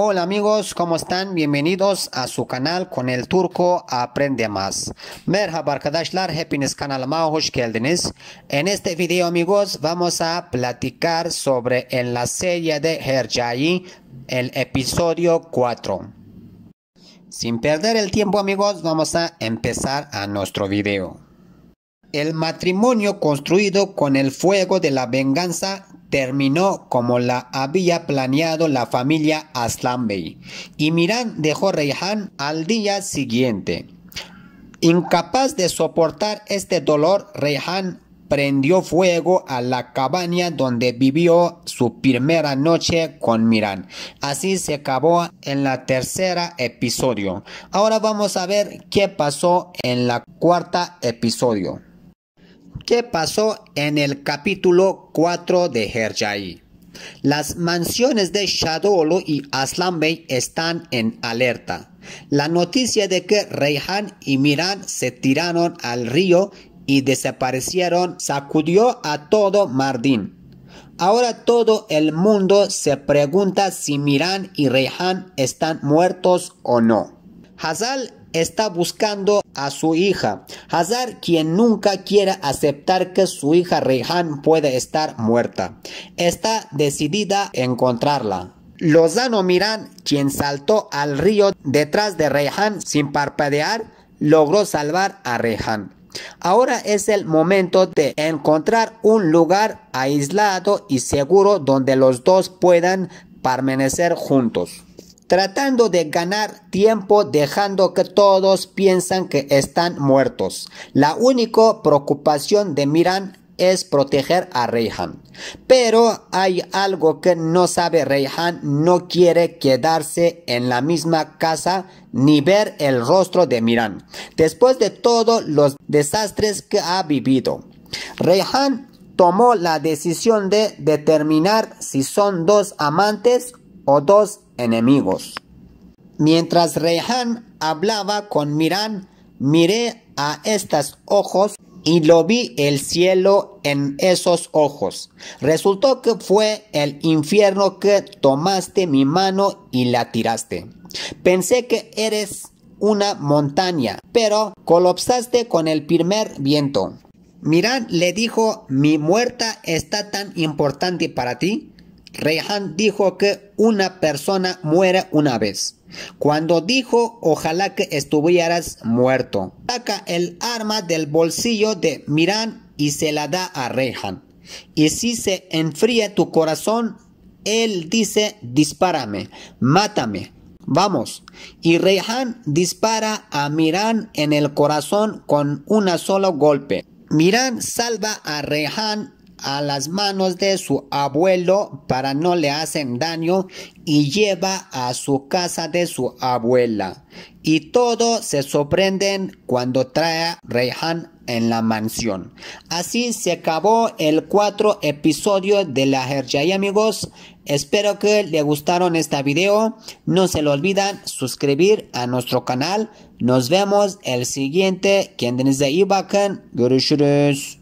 Hola amigos, ¿cómo están? Bienvenidos a su canal con el turco Aprende Más. Merhaba arkadaşlar, hepiniz kanalıma hoş geldiniz. En este video amigos vamos a platicar sobre en la serie de Herjayi, el episodio 4. Sin perder el tiempo amigos, vamos a empezar a nuestro video. El matrimonio construido con el fuego de la venganza terminó como la había planeado la familia Aslan y Miran dejó Reyhan al día siguiente. Incapaz de soportar este dolor, Reyhan prendió fuego a la cabaña donde vivió su primera noche con Miran. Así se acabó en la tercera episodio. Ahora vamos a ver qué pasó en la cuarta episodio. ¿Qué pasó en el capítulo 4 de Herjai. Las mansiones de Shadolo y Aslan están en alerta. La noticia de que Reyhan y Miran se tiraron al río y desaparecieron sacudió a todo Mardin. Ahora todo el mundo se pregunta si Miran y Reyhan están muertos o no. Hazal está buscando a su hija. Hazar, quien nunca quiere aceptar que su hija Rehan puede estar muerta, está decidida a encontrarla. Lozano Miran, quien saltó al río detrás de Rehan sin parpadear, logró salvar a Rehan. Ahora es el momento de encontrar un lugar aislado y seguro donde los dos puedan permanecer juntos tratando de ganar tiempo dejando que todos piensan que están muertos. La única preocupación de Miran es proteger a Reyhan. Pero hay algo que no sabe Reyhan, no quiere quedarse en la misma casa ni ver el rostro de Miran, después de todos los desastres que ha vivido. Reyhan tomó la decisión de determinar si son dos amantes o dos enemigos. Mientras Rehan hablaba con Miran, miré a estos ojos y lo vi el cielo en esos ojos. Resultó que fue el infierno que tomaste mi mano y la tiraste. Pensé que eres una montaña, pero colapsaste con el primer viento. Miran le dijo, mi muerta está tan importante para ti. Rehan dijo que una persona muere una vez. Cuando dijo, ojalá que estuvieras muerto. Saca el arma del bolsillo de Miran y se la da a Rehan. Y si se enfría tu corazón, él dice, dispárame, mátame. Vamos. Y Rehan dispara a Miran en el corazón con un solo golpe. Miran salva a Reyhan a las manos de su abuelo para no le hacen daño y lleva a su casa de su abuela. Y todos se sorprenden cuando trae a Reyhan en la mansión. Así se acabó el cuatro episodio de la Herja amigos. Espero que les gustaron este video. No se lo olviden suscribir a nuestro canal. Nos vemos el siguiente. Kendinize iyi Görüşürüz.